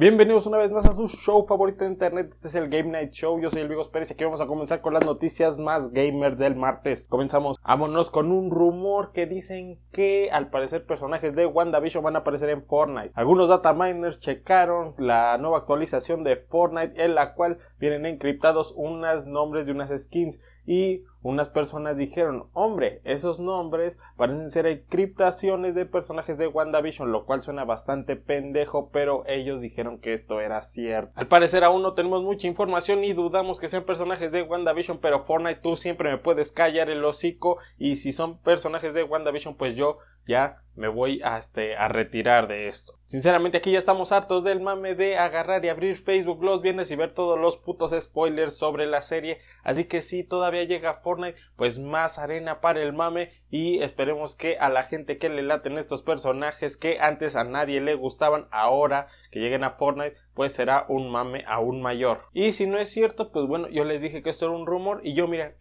Bienvenidos una vez más a su show favorito de internet. Este es el Game Night Show. Yo soy el y aquí vamos a comenzar con las noticias más gamers del martes. Comenzamos, vámonos con un rumor que dicen que al parecer personajes de WandaVision van a aparecer en Fortnite. Algunos data miners checaron la nueva actualización de Fortnite en la cual vienen encriptados unos nombres de unas skins y unas personas dijeron, hombre, esos nombres parecen ser encriptaciones de personajes de WandaVision, lo cual suena bastante pendejo, pero ellos dijeron que esto era cierto. Al parecer aún no tenemos mucha información y dudamos que sean personajes de WandaVision, pero Fortnite tú siempre me puedes callar el hocico y si son personajes de WandaVision pues yo ya me voy a, este, a retirar de esto. Sinceramente aquí ya estamos hartos del mame de agarrar y abrir Facebook los viernes y ver todos los putos spoilers sobre la serie. Así que si todavía llega Fortnite, pues más arena para el mame y esperemos que a la gente que le laten estos personajes que antes a nadie le gustaban, ahora que lleguen a Fortnite, pues será un mame aún mayor. Y si no es cierto, pues bueno, yo les dije que esto era un rumor y yo mira,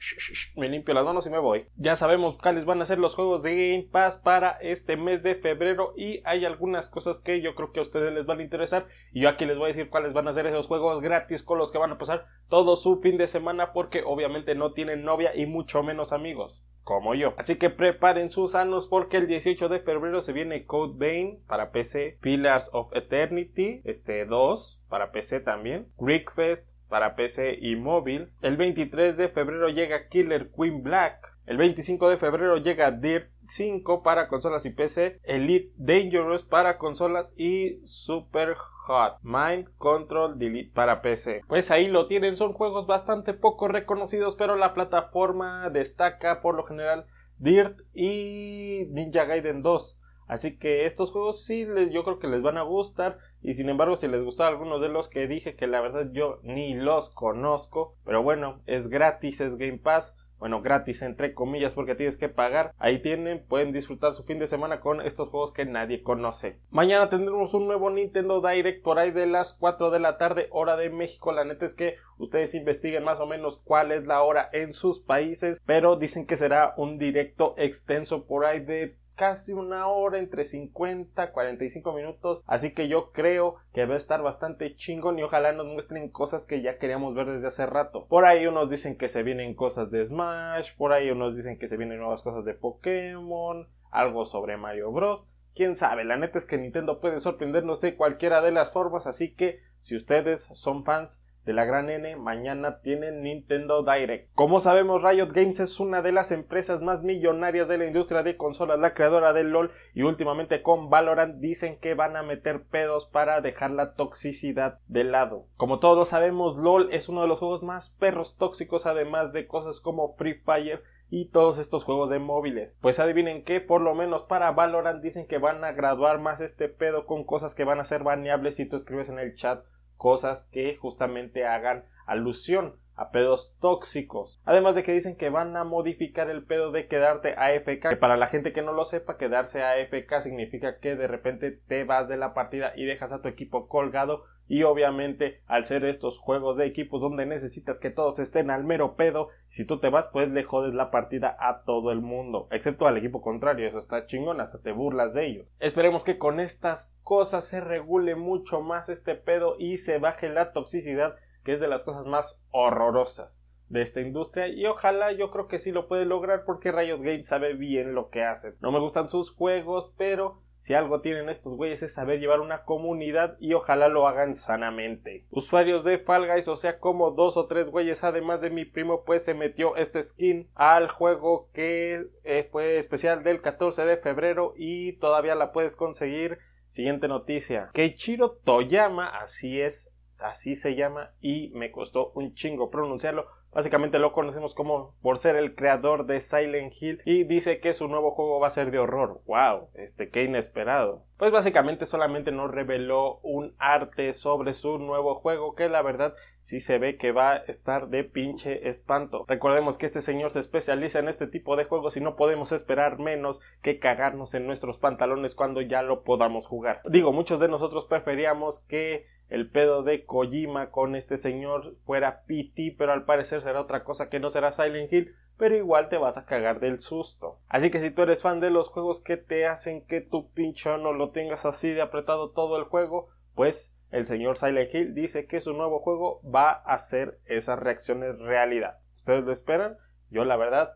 me limpio las manos y me voy. Ya sabemos cuáles van a ser los juegos de Game Pass para este mes de febrero y hay algunas cosas que yo creo que a ustedes les van a interesar y yo aquí les voy a decir cuáles van a ser esos juegos gratis con los que van a pasar todo su fin de semana porque obviamente no tienen novia y mucho menos amigos como yo. Así que preparen sus sanos porque el 18 de febrero se viene Code Bane. para PC, Pillars of Eternity este 2 para PC también, Greek Fest para PC y móvil. El 23 de febrero llega Killer Queen Black el 25 de febrero llega Dirt 5 para consolas y PC, Elite Dangerous para consolas y Super Hot Mind Control Delete para PC. Pues ahí lo tienen, son juegos bastante poco reconocidos, pero la plataforma destaca por lo general Dirt y Ninja Gaiden 2. Así que estos juegos sí, yo creo que les van a gustar. Y sin embargo, si les gusta algunos de los que dije, que la verdad yo ni los conozco. Pero bueno, es gratis, es Game Pass bueno, gratis entre comillas porque tienes que pagar. Ahí tienen, pueden disfrutar su fin de semana con estos juegos que nadie conoce. Mañana tendremos un nuevo Nintendo Direct por ahí de las 4 de la tarde, hora de México. La neta es que ustedes investiguen más o menos cuál es la hora en sus países, pero dicen que será un directo extenso por ahí de casi una hora, entre 50 y 45 minutos. Así que yo creo que va a estar bastante chingón y ojalá nos muestren cosas que ya queríamos ver desde hace rato. Por ahí unos dicen que se vienen cosas de Smash, por ahí unos dicen que se vienen nuevas cosas de Pokémon, algo sobre Mario Bros. Quién sabe, la neta es que Nintendo puede sorprendernos de cualquiera de las formas, así que si ustedes son fans de la Gran N, mañana tiene Nintendo Direct. Como sabemos, Riot Games es una de las empresas más millonarias de la industria de consolas, la creadora de LOL y últimamente con Valorant dicen que van a meter pedos para dejar la toxicidad de lado. Como todos sabemos, LOL es uno de los juegos más perros tóxicos, además de cosas como Free Fire y todos estos juegos de móviles. Pues adivinen que por lo menos para Valorant dicen que van a graduar más este pedo con cosas que van a ser baneables si tú escribes en el chat cosas que justamente hagan alusión a pedos tóxicos. Además de que dicen que van a modificar el pedo de quedarte AFK. Que para la gente que no lo sepa, quedarse AFK significa que de repente te vas de la partida y dejas a tu equipo colgado y obviamente, al ser estos juegos de equipos donde necesitas que todos estén al mero pedo, si tú te vas, pues le jodes la partida a todo el mundo, excepto al equipo contrario, eso está chingón, hasta te burlas de ellos. Esperemos que con estas cosas se regule mucho más este pedo y se baje la toxicidad, que es de las cosas más horrorosas de esta industria y ojalá yo creo que sí lo puede lograr porque Riot Games sabe bien lo que hace. No me gustan sus juegos, pero si algo tienen estos güeyes es saber llevar una comunidad y ojalá lo hagan sanamente. Usuarios de Fall Guys, o sea, como dos o tres güeyes, además de mi primo, pues se metió este skin al juego que eh, fue especial del 14 de febrero y todavía la puedes conseguir. Siguiente noticia. Keichiro Toyama, así es, así se llama y me costó un chingo pronunciarlo Básicamente lo conocemos como por ser el creador de Silent Hill y dice que su nuevo juego va a ser de horror. ¡Wow! Este, qué inesperado. Pues básicamente solamente nos reveló un arte sobre su nuevo juego que la verdad sí se ve que va a estar de pinche espanto. Recordemos que este señor se especializa en este tipo de juegos y no podemos esperar menos que cagarnos en nuestros pantalones cuando ya lo podamos jugar. Digo, muchos de nosotros preferíamos que el pedo de Kojima con este señor fuera Piti, pero al parecer será otra cosa que no será Silent Hill, pero igual te vas a cagar del susto. Así que si tú eres fan de los juegos que te hacen que tu pincho no lo tengas así de apretado todo el juego, pues el señor Silent Hill dice que su nuevo juego va a hacer esas reacciones realidad. ¿Ustedes lo esperan? Yo la verdad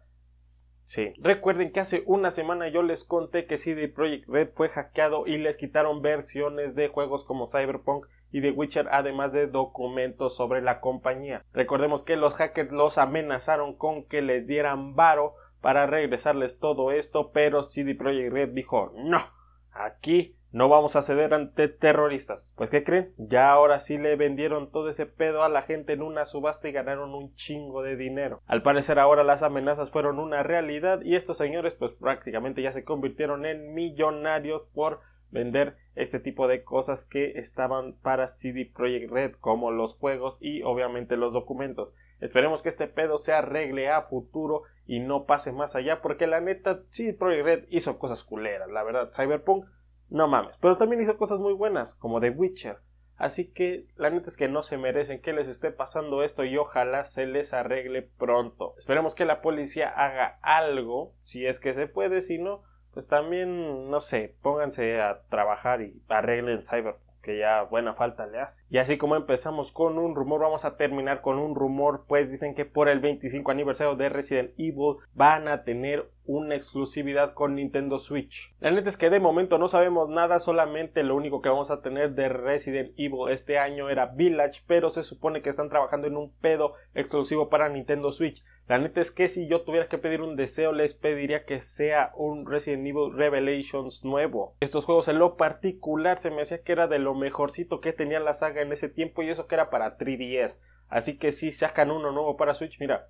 Sí. Recuerden que hace una semana yo les conté que CD Projekt Red fue hackeado y les quitaron versiones de juegos como Cyberpunk y de Witcher además de documentos sobre la compañía. Recordemos que los hackers los amenazaron con que les dieran varo para regresarles todo esto, pero CD Projekt Red dijo no, aquí no vamos a ceder ante terroristas. Pues ¿qué creen? Ya ahora sí le vendieron todo ese pedo a la gente en una subasta y ganaron un chingo de dinero. Al parecer ahora las amenazas fueron una realidad y estos señores pues prácticamente ya se convirtieron en millonarios por vender este tipo de cosas que estaban para CD Projekt Red, como los juegos y obviamente los documentos. Esperemos que este pedo se arregle a futuro y no pase más allá, porque la neta CD Projekt Red hizo cosas culeras, la verdad. Cyberpunk, no mames, pero también hizo cosas muy buenas, como The Witcher. Así que la neta es que no se merecen que les esté pasando esto y ojalá se les arregle pronto. Esperemos que la policía haga algo, si es que se puede, si no, pues también, no sé, pónganse a trabajar y arreglen Cyber, que ya buena falta le hace. Y así como empezamos con un rumor, vamos a terminar con un rumor, pues dicen que por el 25 aniversario de Resident Evil van a tener una exclusividad con Nintendo Switch. La neta es que de momento no sabemos nada, solamente lo único que vamos a tener de Resident Evil este año era Village, pero se supone que están trabajando en un pedo exclusivo para Nintendo Switch. La neta es que si yo tuviera que pedir un deseo, les pediría que sea un Resident Evil Revelations nuevo. Estos juegos en lo particular se me hacía que era de lo mejorcito que tenía la saga en ese tiempo y eso que era para 3DS. Así que si sacan uno nuevo para Switch, mira,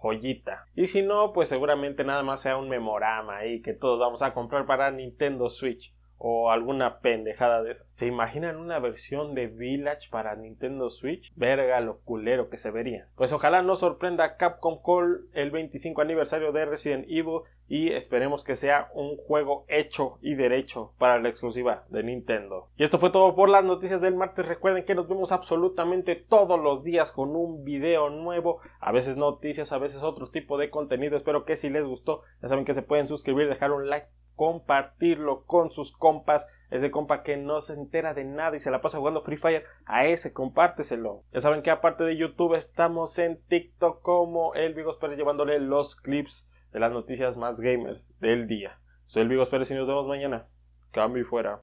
joyita. Y si no, pues seguramente nada más sea un memorama ahí que todos vamos a comprar para Nintendo Switch o alguna pendejada de esas. ¿Se imaginan una versión de Village para Nintendo Switch? Verga lo culero que se vería. Pues ojalá no sorprenda Capcom Call el 25 aniversario de Resident Evil y esperemos que sea un juego hecho y derecho para la exclusiva de Nintendo. Y esto fue todo por las noticias del martes. Recuerden que nos vemos absolutamente todos los días con un video nuevo, a veces noticias, a veces otro tipo de contenido. Espero que si les gustó, ya saben que se pueden suscribir, dejar un like compartirlo con sus compas. Ese compa que no se entera de nada y se la pasa jugando Free Fire, a ese compárteselo. Ya saben que aparte de YouTube estamos en TikTok como El Vigos Pérez llevándole los clips de las noticias más gamers del día. Soy El Vigos Pérez y nos vemos mañana. Cambio y fuera.